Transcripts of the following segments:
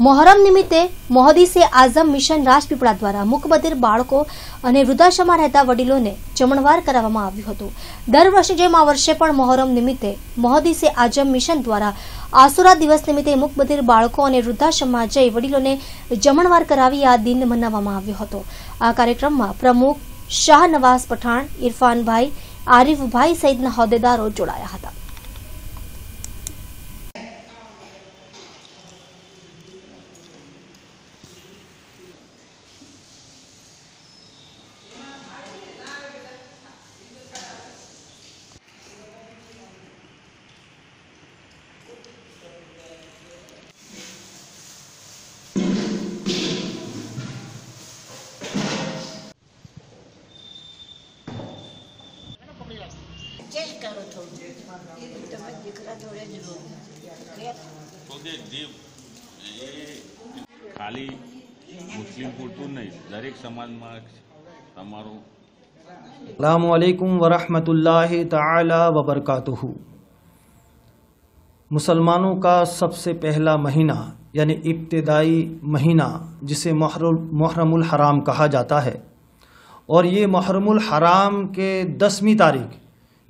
મોહરમ નિમિત્તે મોહદીસે આઝમ મિશન રાજપીપળા દ્વારા મુકબધિર બાળકો અને વૃદ્ધાશ્રમમાં રહેતા વડીલોને જમણવાર કરાવવામાં આવ્યું હતું દર વર્ષની જેમ આ વર્ષે પણ મોહરમ નિમિત્તે મોહદીસે આઝમ મિશન દ્વારા આસુરા દિવસ નિમિત્તે મુકબધિર બાળકો અને વૃદ્ધાશ્રમમાં જઈ વડીલોને જમણવાર કરાવી આ દિન મનાવવામાં આવ્યો હતો આ કાર્યક્રમમાં પ્રમુખ શાહનવાઝ પઠાણ ઇરફાનભાઈ આરીફભાઈ સહિતના હોદ્દેદારો જોડાયા હતા السلام علیکم ورحمۃ اللہ تعالی وبرکاتہ مسلمانوں کا سب سے پہلا مہینہ یعنی ابتدائی مہینہ جسے محرم الحرام کہا جاتا ہے اور یہ محرم الحرام کے دسویں تاریخ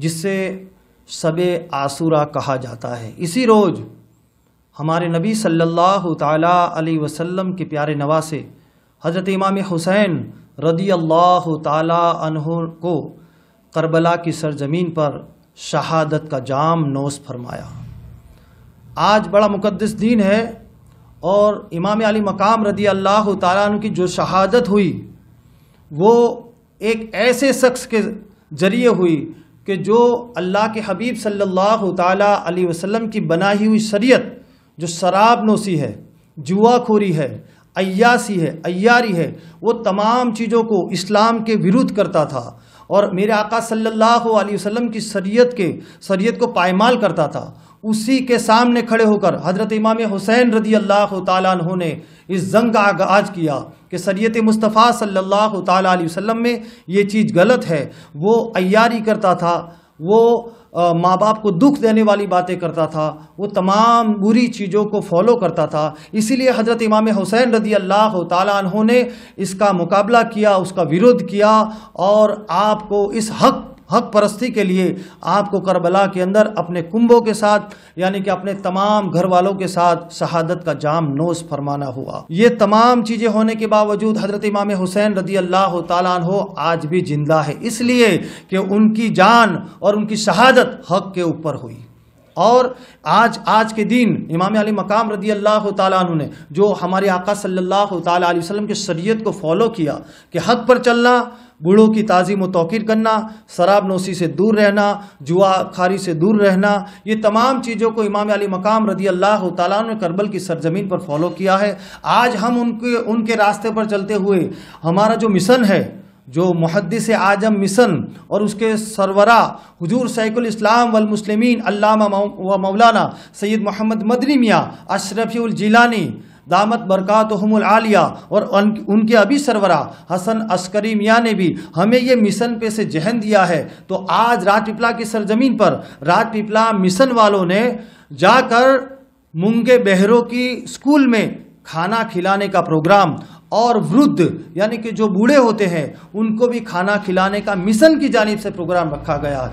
جس سے شب آسورہ کہا جاتا ہے اسی روز ہمارے نبی صلی اللہ تعالیٰ علیہ وسلم کے پیارے نواسے حضرت امام حسین رضی اللہ تعالیٰ عنہ کو کربلا کی سرزمین پر شہادت کا جام نوس فرمایا آج بڑا مقدس دین ہے اور امام علی مقام رضی اللہ تعالیٰ عنہ کی جو شہادت ہوئی وہ ایک ایسے شخص کے ذریعے ہوئی کہ جو اللہ کے حبیب صلی اللہ تعالیٰ علیہ وسلم کی بنائی ہوئی شریعت جو شراب نوسی ہے جوا کھوری ہے عیاسی ہے ایاری ہے وہ تمام چیزوں کو اسلام کے ورودھ کرتا تھا اور میرے آقا صلی اللہ علیہ وسلم کی شریعت کے شریعت کو پائمال کرتا تھا اسی کے سامنے کھڑے ہو کر حضرت امام حسین رضی اللہ تعالیٰ عنہ نے اس زنگ کا آغاز کیا کہ سریت مصطفیٰ صلی اللہ تعالیٰ علیہ وسلم میں یہ چیز غلط ہے وہ ایاری کرتا تھا وہ ماں باپ کو دکھ دینے والی باتیں کرتا تھا وہ تمام بری چیزوں کو فالو کرتا تھا اسی لیے حضرت امام حسین رضی اللہ تعالیٰ عنہ نے اس کا مقابلہ کیا اس کا ورودھ کیا اور آپ کو اس حق حق پرستی کے لیے آپ کو کربلا کے اندر اپنے کمبوں کے ساتھ یعنی کہ اپنے تمام گھر والوں کے ساتھ شہادت کا جام نوز فرمانا ہوا یہ تمام چیزیں ہونے کے باوجود حضرت امام حسین رضی اللہ تعالیٰ عنہ آج بھی زندہ ہے اس لیے کہ ان کی جان اور ان کی شہادت حق کے اوپر ہوئی اور آج آج کے دن امام علی مقام رضی اللہ تعالیٰ عنہ نے جو ہمارے آقا صلی اللہ تعالیٰ علیہ وسلم کے شریعت کو فالو کیا کہ حق پر چلنا گڑوں کی تازی متوقیر کرنا شراب نوشی سے دور رہنا جوا کھاری سے دور رہنا یہ تمام چیزوں کو امام علی مقام رضی اللہ تعالیٰ عنہ نے کربل کی سرزمین پر فالو کیا ہے آج ہم ان کے ان کے راستے پر چلتے ہوئے ہمارا جو مشن ہے جو محدث آجم مصن اور اس کے سرورہ حضور سیق الاسلام والمسلمین علامہ مولانا سید محمد مدنی میاں اشرفی الجیلانی دامت برکات العالیہ اور ان کے ابھی سرورہ حسن عسکری میاں نے بھی ہمیں یہ مشن پہ سے ذہن دیا ہے تو آج راج پپلا کی سرزمین پر راج پپلا مشن والوں نے جا کر منگے بہروں کی اسکول میں کھانا کھلانے کا پروگرام اور ورد یعنی کہ جو بوڑھے ہوتے ہیں ان کو بھی کھانا کھلانے کا مشن کی جانب سے پروگرام رکھا گیا